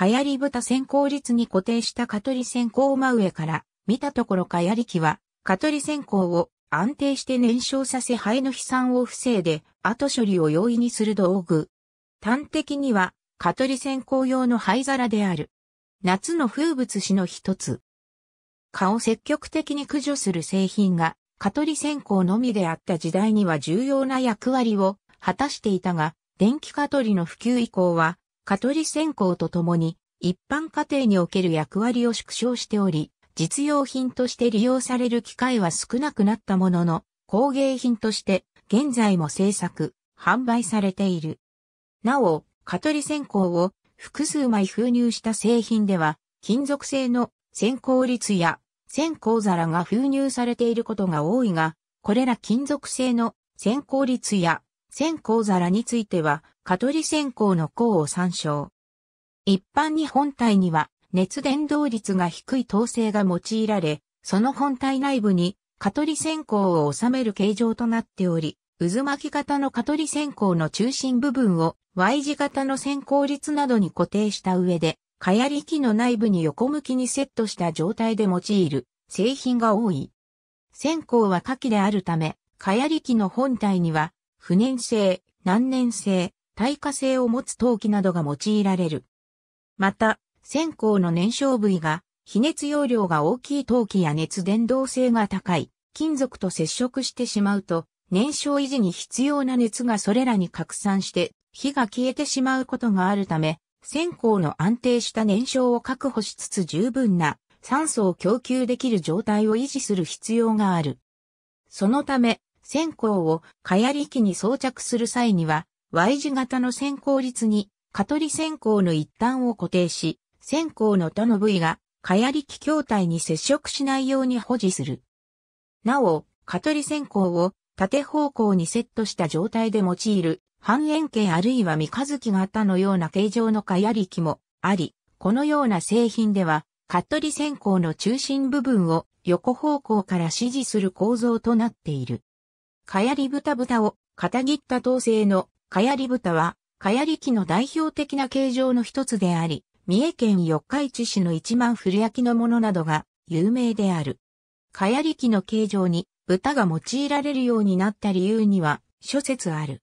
かやり豚先行率に固定した蚊取り線香真上から見たところかやり器は蚊取り線香を安定して燃焼させ肺の飛散を防いで後処理を容易にする道具。端的には蚊取り線香用の灰皿である。夏の風物詩の一つ。蚊を積極的に駆除する製品が蚊取り線香のみであった時代には重要な役割を果たしていたが、電気蚊取りの普及以降は、蚊取り線香とともに、一般家庭における役割を縮小しており、実用品として利用される機会は少なくなったものの、工芸品として現在も製作、販売されている。なお、蚊取り線香を複数枚封入した製品では、金属製の線香率や線香皿が封入されていることが多いが、これら金属製の線香率や線香皿については、蚊取り線香の香を参照。一般に本体には熱伝導率が低い統制が用いられ、その本体内部に蚊取り線香を収める形状となっており、渦巻き型の蚊取り線香の中心部分を Y 字型の線香率などに固定した上で、蚊やり機の内部に横向きにセットした状態で用いる製品が多い。線香は火器であるため、蚊やり機の本体には不燃性、難燃性、耐火性を持つ陶器などが用いられる。また、線香の燃焼部位が、非熱容量が大きい陶器や熱伝導性が高い、金属と接触してしまうと、燃焼維持に必要な熱がそれらに拡散して、火が消えてしまうことがあるため、線香の安定した燃焼を確保しつつ十分な酸素を供給できる状態を維持する必要がある。そのため、線香をかやり機に装着する際には、Y 字型の線香率に、蚊取り線香の一端を固定し、線香の他の部位が、かやり機筐体に接触しないように保持する。なお、蚊取り線香を縦方向にセットした状態で用いる、半円形あるいは三日月型のような形状のかやり機もあり、このような製品では、蚊取り線香の中心部分を横方向から指示する構造となっている。かやり豚豚を、片切った統制の、かやり豚は、かやり器の代表的な形状の一つであり、三重県四日市市の一万古焼のものなどが有名である。かやり器の形状に豚が用いられるようになった理由には諸説ある。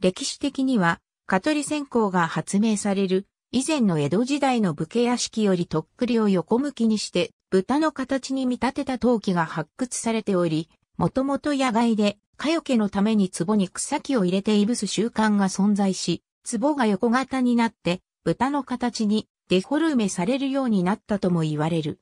歴史的には、蚊取り線香が発明される以前の江戸時代の武家屋敷よりとっくりを横向きにして豚の形に見立てた陶器が発掘されており、もともと野外でかよけのために壺に草木を入れていぶす習慣が存在し、壺が横型になって、豚の形にデフォルメされるようになったとも言われる。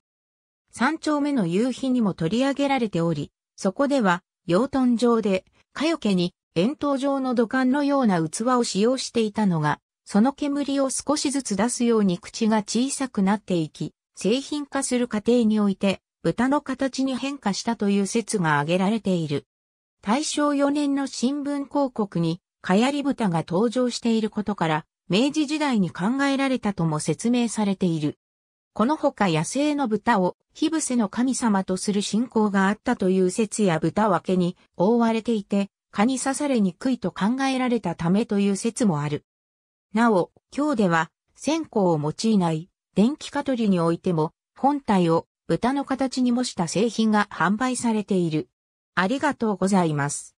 三丁目の夕日にも取り上げられており、そこでは、養豚場で、かよけに、円筒状の土管のような器を使用していたのが、その煙を少しずつ出すように口が小さくなっていき、製品化する過程において、豚の形に変化したという説が挙げられている。大正4年の新聞広告に、かやり豚が登場していることから、明治時代に考えられたとも説明されている。このほか野生の豚を、火伏せの神様とする信仰があったという説や豚分けに覆われていて、蚊に刺されにくいと考えられたためという説もある。なお、今日では、線香を用いない電気蚊取りにおいても、本体を豚の形に模した製品が販売されている。ありがとうございます。